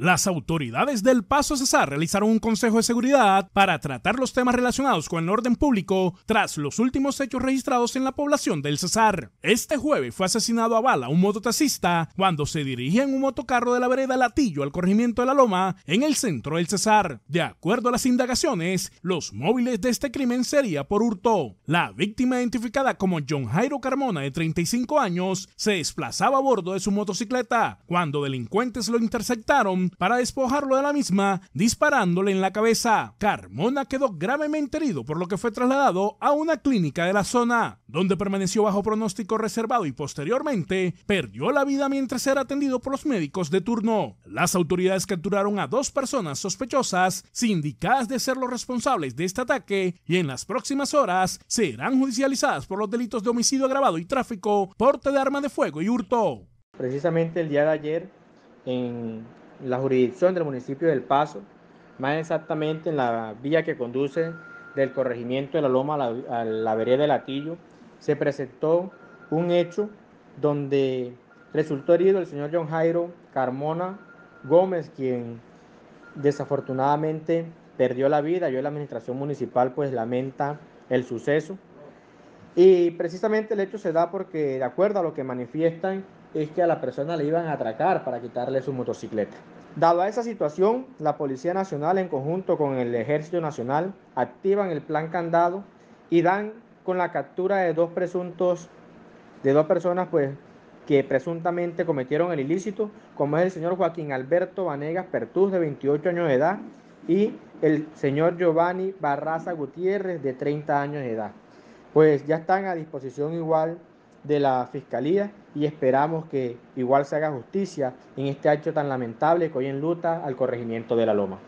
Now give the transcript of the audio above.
Las autoridades del Paso Cesar realizaron un consejo de seguridad para tratar los temas relacionados con el orden público tras los últimos hechos registrados en la población del Cesar. Este jueves fue asesinado a bala un mototaxista cuando se dirigía en un motocarro de la vereda Latillo al corregimiento de la Loma en el centro del Cesar. De acuerdo a las indagaciones, los móviles de este crimen sería por hurto. La víctima identificada como John Jairo Carmona de 35 años se desplazaba a bordo de su motocicleta cuando delincuentes lo interceptaron para despojarlo de la misma, disparándole en la cabeza. Carmona quedó gravemente herido, por lo que fue trasladado a una clínica de la zona, donde permaneció bajo pronóstico reservado y posteriormente perdió la vida mientras era atendido por los médicos de turno. Las autoridades capturaron a dos personas sospechosas, sindicadas de ser los responsables de este ataque, y en las próximas horas serán judicializadas por los delitos de homicidio agravado y tráfico, porte de arma de fuego y hurto. Precisamente el día de ayer, en la jurisdicción del municipio del Paso, más exactamente en la vía que conduce del corregimiento de la Loma a la, vereda de Latillo, se presentó un hecho donde resultó herido el señor John Jairo Carmona Gómez, quien desafortunadamente perdió la vida. Yo la administración municipal pues lamenta el suceso. Y precisamente el hecho se da porque, de acuerdo a lo que manifiestan, es que a la persona le iban a atracar para quitarle su motocicleta. Dado a esa situación, la Policía Nacional en conjunto con el Ejército Nacional activan el plan candado y dan con la captura de dos presuntos, de dos personas pues que presuntamente cometieron el ilícito, como es el señor Joaquín Alberto Vanegas Pertús de 28 años de edad y el señor Giovanni Barraza Gutiérrez de 30 años de edad pues ya están a disposición igual de la Fiscalía y esperamos que igual se haga justicia en este hecho tan lamentable que hoy en luta al corregimiento de La Loma.